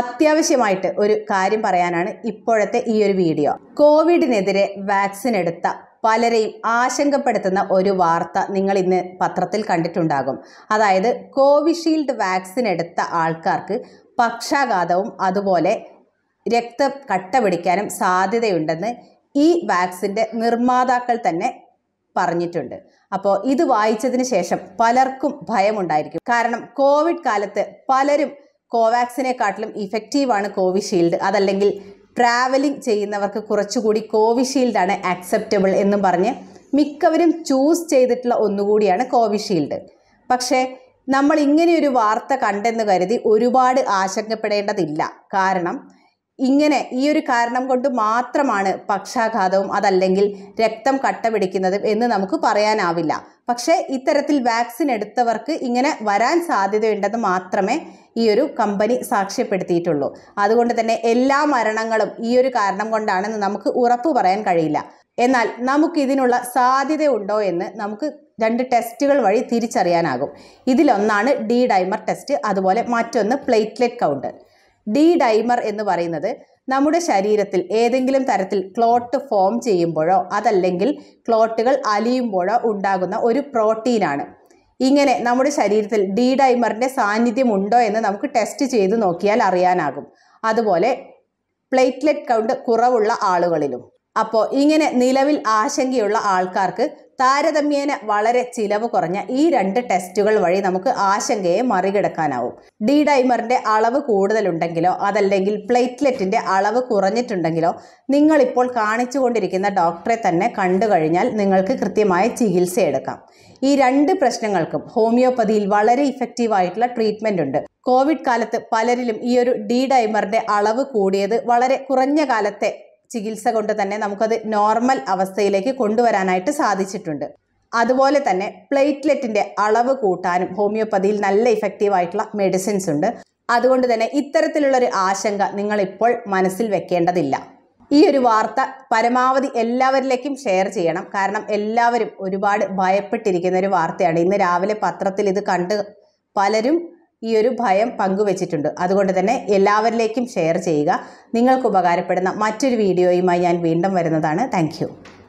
അത്യാവശ്യമായിട്ട് ഒരു കാര്യം പറയാനാണ് ഇപ്പോഴത്തെ ഈ ഒരു വീഡിയോ കോവിഡിനെതിരെ വാക്സിൻ എടുത്ത പലരെയും ആശങ്കപ്പെടുത്തുന്ന ഒരു വാർത്ത നിങ്ങൾ ഇന്ന് പത്രത്തിൽ കണ്ടിട്ടുണ്ടാകും അതായത് കോവിഷീൽഡ് വാക്സിൻ എടുത്ത ആൾക്കാർക്ക് പക്ഷാഘാതവും അതുപോലെ രക്ത കട്ട പിടിക്കാനും സാധ്യതയുണ്ടെന്ന് ഈ വാക്സിൻ്റെ നിർമ്മാതാക്കൾ തന്നെ പറഞ്ഞിട്ടുണ്ട് അപ്പോൾ ഇത് വായിച്ചതിന് ശേഷം പലർക്കും ഭയമുണ്ടായിരിക്കും കാരണം കോവിഡ് കാലത്ത് പലരും കോവാക്സിനെക്കാട്ടിലും ഇഫക്റ്റീവാണ് കോവിഷീൽഡ് അതല്ലെങ്കിൽ ട്രാവലിംഗ് ചെയ്യുന്നവർക്ക് കുറച്ചുകൂടി കോവിഷീൽഡാണ് ആക്സെപ്റ്റബിൾ എന്നും പറഞ്ഞ് മിക്കവരും ചൂസ് ചെയ്തിട്ടുള്ള ഒന്നുകൂടിയാണ് കോവിഷീൽഡ് പക്ഷേ നമ്മൾ ഇങ്ങനെയൊരു വാർത്ത കണ്ടെന്ന് കരുതി ഒരുപാട് ആശങ്കപ്പെടേണ്ടതില്ല കാരണം ഇങ്ങനെ ഈ ഒരു കാരണം കൊണ്ട് മാത്രമാണ് പക്ഷാഘാതവും അതല്ലെങ്കിൽ രക്തം കട്ട പിടിക്കുന്നതും എന്ന് നമുക്ക് പറയാനാവില്ല പക്ഷേ ഇത്തരത്തിൽ വാക്സിൻ എടുത്തവർക്ക് ഇങ്ങനെ വരാൻ സാധ്യതയുണ്ടെന്ന് മാത്രമേ ഈ ഒരു കമ്പനി സാക്ഷ്യപ്പെടുത്തിയിട്ടുള്ളൂ അതുകൊണ്ട് തന്നെ എല്ലാ മരണങ്ങളും ഈ ഒരു കാരണം കൊണ്ടാണെന്ന് നമുക്ക് ഉറപ്പ് പറയാൻ കഴിയില്ല എന്നാൽ നമുക്കിതിനുള്ള സാധ്യത ഉണ്ടോ എന്ന് നമുക്ക് രണ്ട് ടെസ്റ്റുകൾ വഴി തിരിച്ചറിയാനാകും ഇതിലൊന്നാണ് ഡി ഡൈമർ ടെസ്റ്റ് അതുപോലെ മറ്റൊന്ന് പ്ലേറ്റ്ലെറ്റ് കൗണ്ട് ഡി ഡൈമർ എന്ന് പറയുന്നത് നമ്മുടെ ശരീരത്തിൽ ഏതെങ്കിലും തരത്തിൽ ക്ലോട്ട് ഫോം ചെയ്യുമ്പോഴോ അതല്ലെങ്കിൽ ക്ലോട്ടുകൾ അലിയുമ്പോഴോ ഉണ്ടാകുന്ന ഒരു പ്രോട്ടീനാണ് ഇങ്ങനെ നമ്മുടെ ശരീരത്തിൽ ഡി ഡൈമറിൻ്റെ സാന്നിധ്യം ഉണ്ടോ എന്ന് നമുക്ക് ടെസ്റ്റ് ചെയ്ത് നോക്കിയാൽ അറിയാനാകും അതുപോലെ പ്ലേറ്റ്ലെറ്റ് കൗണ്ട് കുറവുള്ള ആളുകളിലും അപ്പോൾ ഇങ്ങനെ നിലവിൽ ആശങ്കയുള്ള ആൾക്കാർക്ക് താരതമ്യേന വളരെ ചിലവ് കുറഞ്ഞ ഈ രണ്ട് ടെസ്റ്റുകൾ വഴി നമുക്ക് ആശങ്കയെ മറികടക്കാനാവും ഡി ഡൈമറിന്റെ അളവ് കൂടുതലുണ്ടെങ്കിലോ അതല്ലെങ്കിൽ പ്ലേറ്റ്ലെറ്റിന്റെ അളവ് കുറഞ്ഞിട്ടുണ്ടെങ്കിലോ നിങ്ങളിപ്പോൾ കാണിച്ചുകൊണ്ടിരിക്കുന്ന ഡോക്ടറെ തന്നെ കണ്ടു കഴിഞ്ഞാൽ നിങ്ങൾക്ക് കൃത്യമായ ചികിത്സ എടുക്കാം ഈ രണ്ട് പ്രശ്നങ്ങൾക്കും ഹോമിയോപ്പതിയിൽ വളരെ ഇഫക്റ്റീവ് ആയിട്ടുള്ള ട്രീറ്റ്മെന്റ് ഉണ്ട് കോവിഡ് കാലത്ത് പലരിലും ഈ ഒരു ഡി ഡൈമറിന്റെ അളവ് കൂടിയത് വളരെ കുറഞ്ഞ കാലത്തെ ചികിത്സ കൊണ്ട് തന്നെ നമുക്കത് നോർമൽ അവസ്ഥയിലേക്ക് കൊണ്ടുവരാനായിട്ട് സാധിച്ചിട്ടുണ്ട് അതുപോലെ തന്നെ പ്ലേറ്റ്ലെറ്റിൻ്റെ അളവ് കൂട്ടാനും ഹോമിയോപ്പതിയിൽ നല്ല ആയിട്ടുള്ള മെഡിസിൻസ് ഉണ്ട് അതുകൊണ്ട് തന്നെ ഇത്തരത്തിലുള്ളൊരു ആശങ്ക നിങ്ങളിപ്പോൾ മനസ്സിൽ വെക്കേണ്ടതില്ല ഈ ഒരു വാർത്ത പരമാവധി എല്ലാവരിലേക്കും ഷെയർ ചെയ്യണം കാരണം എല്ലാവരും ഒരുപാട് ഭയപ്പെട്ടിരിക്കുന്ന ഒരു വാർത്തയാണ് ഇന്ന് രാവിലെ പത്രത്തിൽ ഇത് കണ്ട് പലരും ഈ ഒരു ഭയം പങ്കുവച്ചിട്ടുണ്ട് അതുകൊണ്ട് തന്നെ എല്ലാവരിലേക്കും ഷെയർ ചെയ്യുക നിങ്ങൾക്ക് ഉപകാരപ്പെടുന്ന മറ്റൊരു വീഡിയോയുമായി ഞാൻ വീണ്ടും വരുന്നതാണ് താങ്ക്